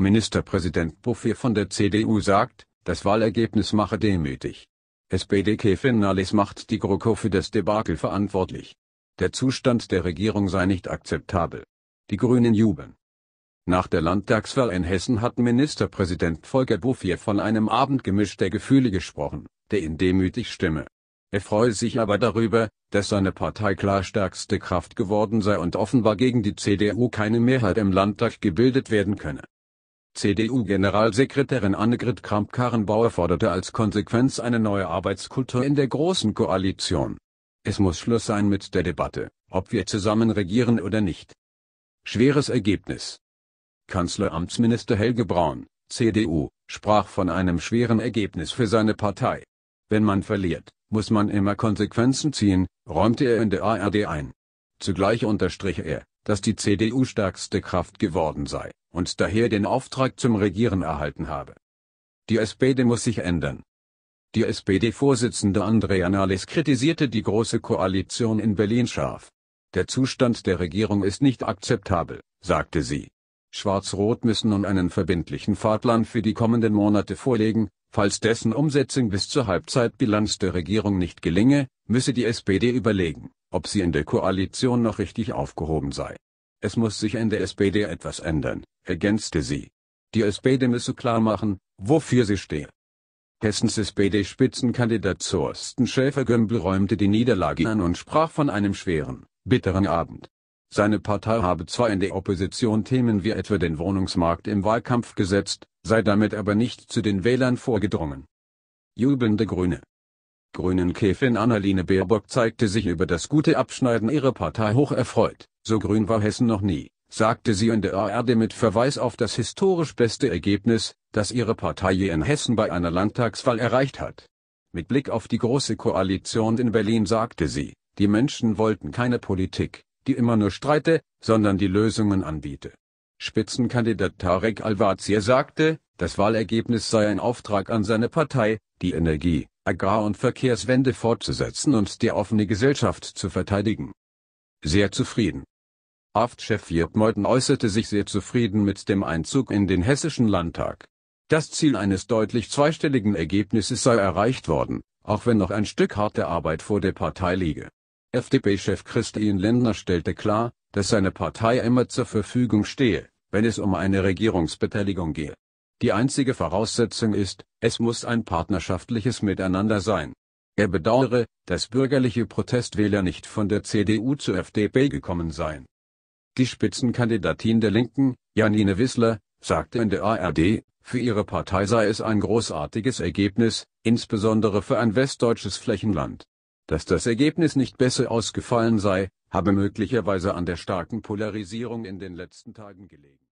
Ministerpräsident Bouffier von der CDU sagt, das Wahlergebnis mache demütig. SPD-Chefin Nahles macht die GroKo für das Debakel verantwortlich. Der Zustand der Regierung sei nicht akzeptabel. Die Grünen jubeln. Nach der Landtagswahl in Hessen hat Ministerpräsident Volker Bouffier von einem Abendgemisch der Gefühle gesprochen, der ihn demütig stimme. Er freue sich aber darüber, dass seine Partei klar stärkste Kraft geworden sei und offenbar gegen die CDU keine Mehrheit im Landtag gebildet werden könne. CDU-Generalsekretärin Annegret Kramp-Karrenbauer forderte als Konsequenz eine neue Arbeitskultur in der Großen Koalition. Es muss Schluss sein mit der Debatte, ob wir zusammen regieren oder nicht. Schweres Ergebnis. Kanzleramtsminister Helge Braun, CDU, sprach von einem schweren Ergebnis für seine Partei. Wenn man verliert, muss man immer Konsequenzen ziehen, räumte er in der ARD ein. Zugleich unterstrich er, dass die CDU stärkste Kraft geworden sei und daher den Auftrag zum Regieren erhalten habe. Die SPD muss sich ändern. Die SPD-Vorsitzende Andrea Nahles kritisierte die Große Koalition in Berlin scharf. Der Zustand der Regierung ist nicht akzeptabel, sagte sie. Schwarz-Rot müssen nun einen verbindlichen Fahrplan für die kommenden Monate vorlegen, falls dessen Umsetzung bis zur Halbzeitbilanz der Regierung nicht gelinge, müsse die SPD überlegen, ob sie in der Koalition noch richtig aufgehoben sei. Es muss sich in der SPD etwas ändern, ergänzte sie. Die SPD müsse klar machen, wofür sie stehe. Hessens SPD-Spitzenkandidat Thorsten Schäfer-Gümbel räumte die Niederlage an und sprach von einem schweren, bitteren Abend. Seine Partei habe zwar in der Opposition Themen wie etwa den Wohnungsmarkt im Wahlkampf gesetzt, sei damit aber nicht zu den Wählern vorgedrungen. Jubelnde Grüne grünen Käfin Annaline Baerbock zeigte sich über das gute Abschneiden ihrer Partei hoch erfreut. So grün war Hessen noch nie, sagte sie in der ARD mit Verweis auf das historisch beste Ergebnis, das ihre Partei je in Hessen bei einer Landtagswahl erreicht hat. Mit Blick auf die Große Koalition in Berlin sagte sie, die Menschen wollten keine Politik, die immer nur streite, sondern die Lösungen anbiete. Spitzenkandidat Tarek Al-Wazir sagte, das Wahlergebnis sei ein Auftrag an seine Partei, die Energie, Agrar- und Verkehrswende fortzusetzen und die offene Gesellschaft zu verteidigen. Sehr zufrieden. AFT-Chef Jörg Meuthen äußerte sich sehr zufrieden mit dem Einzug in den Hessischen Landtag. Das Ziel eines deutlich zweistelligen Ergebnisses sei erreicht worden, auch wenn noch ein Stück harte Arbeit vor der Partei liege. FDP-Chef Christian Lindner stellte klar, dass seine Partei immer zur Verfügung stehe, wenn es um eine Regierungsbeteiligung gehe. Die einzige Voraussetzung ist, es muss ein partnerschaftliches Miteinander sein. Er bedauere, dass bürgerliche Protestwähler nicht von der CDU zur FDP gekommen seien. Die Spitzenkandidatin der Linken, Janine Wissler, sagte in der ARD, für ihre Partei sei es ein großartiges Ergebnis, insbesondere für ein westdeutsches Flächenland. Dass das Ergebnis nicht besser ausgefallen sei, habe möglicherweise an der starken Polarisierung in den letzten Tagen gelegen.